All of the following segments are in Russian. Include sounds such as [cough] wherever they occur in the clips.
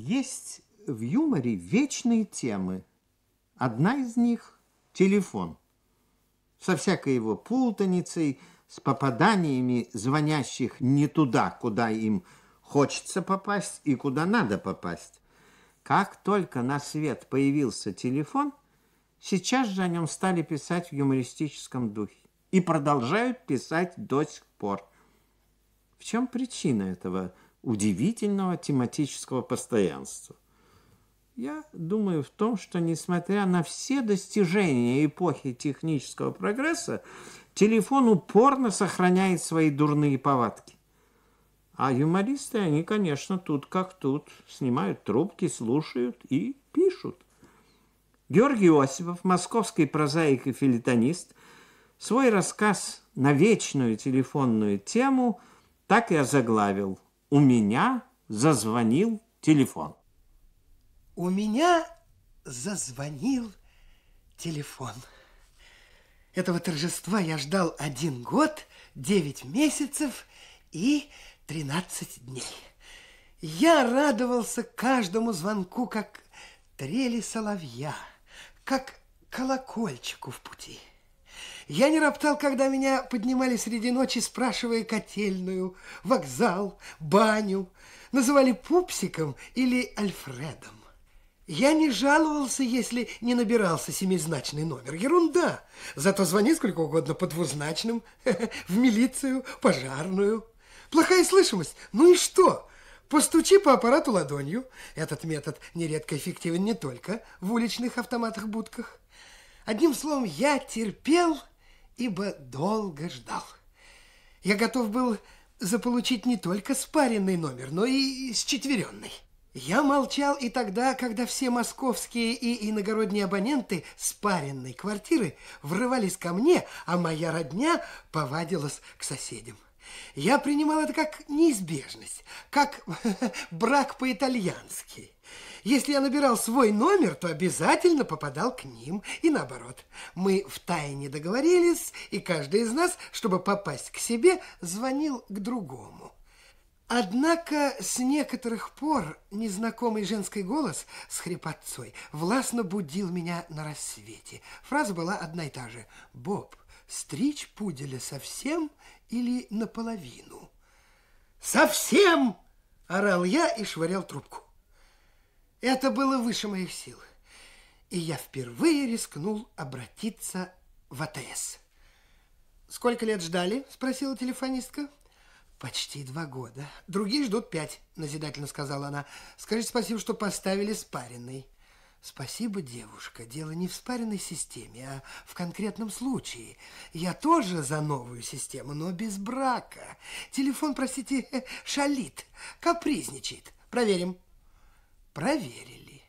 Есть в юморе вечные темы. Одна из них – телефон. Со всякой его путаницей, с попаданиями звонящих не туда, куда им хочется попасть и куда надо попасть. Как только на свет появился телефон, сейчас же о нем стали писать в юмористическом духе. И продолжают писать до сих пор. В чем причина этого? удивительного тематического постоянства. Я думаю в том, что несмотря на все достижения эпохи технического прогресса, телефон упорно сохраняет свои дурные повадки. А юмористы, они, конечно, тут как тут, снимают трубки, слушают и пишут. Георгий Осипов, московский прозаик и филитонист, свой рассказ на вечную телефонную тему так и озаглавил у меня зазвонил телефон. У меня зазвонил телефон. Этого торжества я ждал один год, девять месяцев и тринадцать дней. Я радовался каждому звонку, как трели соловья, как колокольчику в пути. Я не роптал, когда меня поднимали среди ночи, спрашивая котельную, вокзал, баню. Называли пупсиком или Альфредом. Я не жаловался, если не набирался семизначный номер. Ерунда. Зато звони сколько угодно по двузначным, [laughs] в милицию, пожарную. Плохая слышимость. Ну и что? Постучи по аппарату ладонью. Этот метод нередко эффективен не только в уличных автоматах-будках. Одним словом, я терпел ибо долго ждал. Я готов был заполучить не только спаренный номер, но и с четверенной. Я молчал и тогда, когда все московские и иногородние абоненты спаренной квартиры врывались ко мне, а моя родня повадилась к соседям. Я принимал это как неизбежность, как [laughs] брак по-итальянски. Если я набирал свой номер, то обязательно попадал к ним. И наоборот. Мы втайне договорились, и каждый из нас, чтобы попасть к себе, звонил к другому. Однако с некоторых пор незнакомый женский голос с хрипотцой властно будил меня на рассвете. Фраза была одна и та же. «Боб, стричь пуделя совсем или наполовину?» «Совсем!» – орал я и швырял трубку. Это было выше моих сил. И я впервые рискнул обратиться в АТС. «Сколько лет ждали?» – спросила телефонистка. «Почти два года. Другие ждут пять», – назидательно сказала она. «Скажите спасибо, что поставили спаренный». Спасибо, девушка. Дело не в спаренной системе, а в конкретном случае. Я тоже за новую систему, но без брака. Телефон, простите, э, шалит, капризничает. Проверим. Проверили.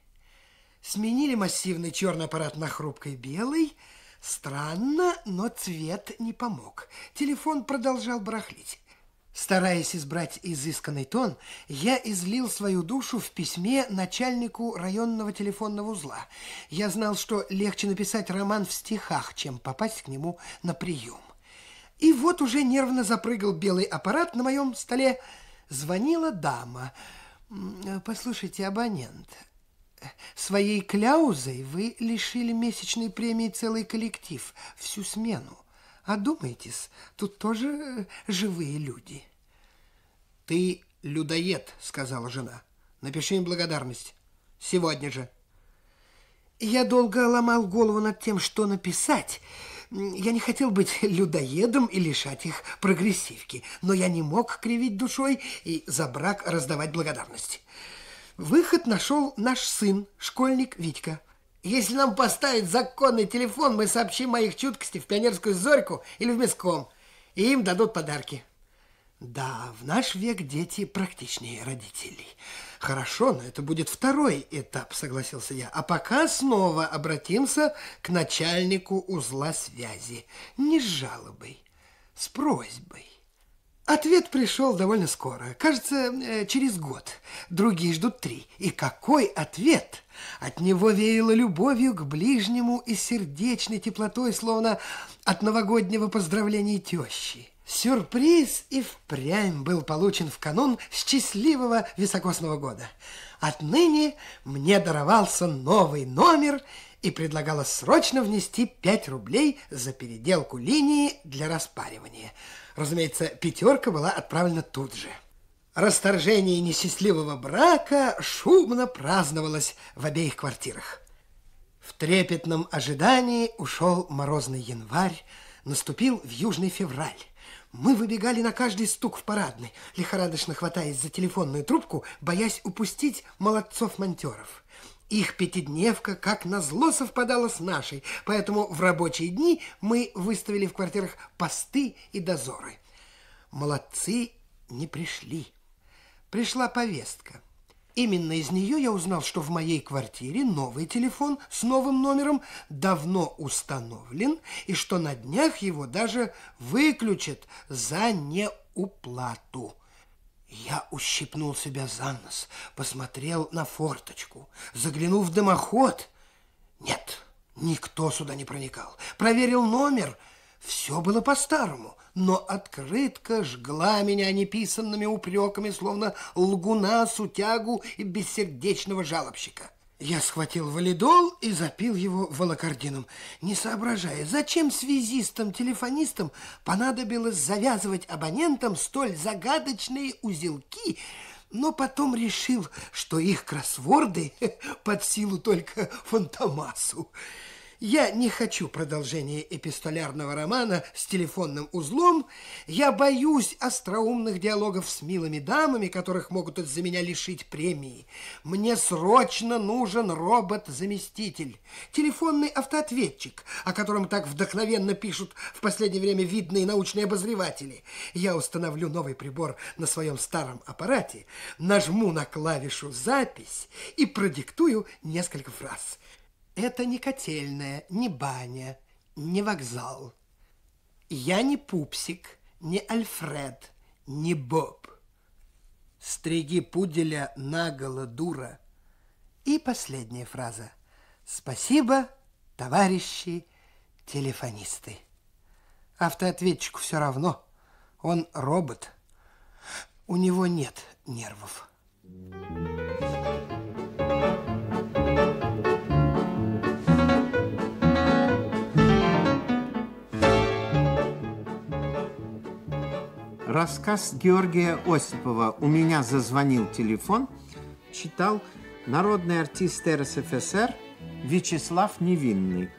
Сменили массивный черный аппарат на хрупкой белый. Странно, но цвет не помог. Телефон продолжал барахлить. Стараясь избрать изысканный тон, я излил свою душу в письме начальнику районного телефонного узла. Я знал, что легче написать роман в стихах, чем попасть к нему на прием. И вот уже нервно запрыгал белый аппарат на моем столе. Звонила дама. Э, послушайте, абонент, своей кляузой вы лишили месячной премии целый коллектив, всю смену. Одумайтесь, тут тоже э, живые люди. Ты людоед, сказала жена. Напиши им благодарность. Сегодня же. Я долго ломал голову над тем, что написать, я не хотел быть [laughs] людоедом и лишать их прогрессивки, но я не мог кривить душой и за брак раздавать благодарности. Выход нашел наш сын, школьник Витька. Если нам поставить законный телефон, мы сообщим о их чуткости в пионерскую зорьку или в миском, и им дадут подарки. Да, в наш век дети практичнее родителей. Хорошо, но это будет второй этап, согласился я. А пока снова обратимся к начальнику узла связи. Не с жалобой, с просьбой. Ответ пришел довольно скоро, кажется, э, через год. Другие ждут три. И какой ответ? От него веяло любовью к ближнему и сердечной теплотой, словно от новогоднего поздравления тещи. Сюрприз и впрямь был получен в канун счастливого високосного года. Отныне мне даровался новый номер и предлагалось срочно внести 5 рублей за переделку линии для распаривания. Разумеется, пятерка была отправлена тут же. Расторжение несчастливого брака шумно праздновалось в обеих квартирах. В трепетном ожидании ушел морозный январь, наступил в южный февраль. Мы выбегали на каждый стук в парадной, лихорадочно хватаясь за телефонную трубку, боясь упустить молодцов-монтеров. Их пятидневка, как назло, совпадала с нашей, поэтому в рабочие дни мы выставили в квартирах посты и дозоры. Молодцы не пришли. Пришла повестка – Именно из нее я узнал, что в моей квартире новый телефон с новым номером давно установлен и что на днях его даже выключат за неуплату. Я ущипнул себя за нос, посмотрел на форточку, заглянул в дымоход. Нет, никто сюда не проникал. Проверил номер – все было по-старому, но открытка жгла меня неписанными упреками, словно лгуна, сутягу и бессердечного жалобщика. Я схватил валидол и запил его волокордином, не соображая, зачем связистам-телефонистам понадобилось завязывать абонентам столь загадочные узелки, но потом решил, что их кроссворды [laughs] под силу только фантомасу. Я не хочу продолжения эпистолярного романа с телефонным узлом. Я боюсь остроумных диалогов с милыми дамами, которых могут из-за меня лишить премии. Мне срочно нужен робот-заместитель. Телефонный автоответчик, о котором так вдохновенно пишут в последнее время видные научные обозреватели. Я установлю новый прибор на своем старом аппарате, нажму на клавишу «Запись» и продиктую несколько фраз. Это не котельная, не баня, не вокзал. Я не пупсик, не Альфред, не Боб. Стриги пуделя наголо, дура. И последняя фраза. Спасибо, товарищи телефонисты. Автоответчику все равно. Он робот. У него нет нервов. Thank you. Рассказ Георгия Осипова «У меня зазвонил телефон» читал народный артист РСФСР Вячеслав Невинный.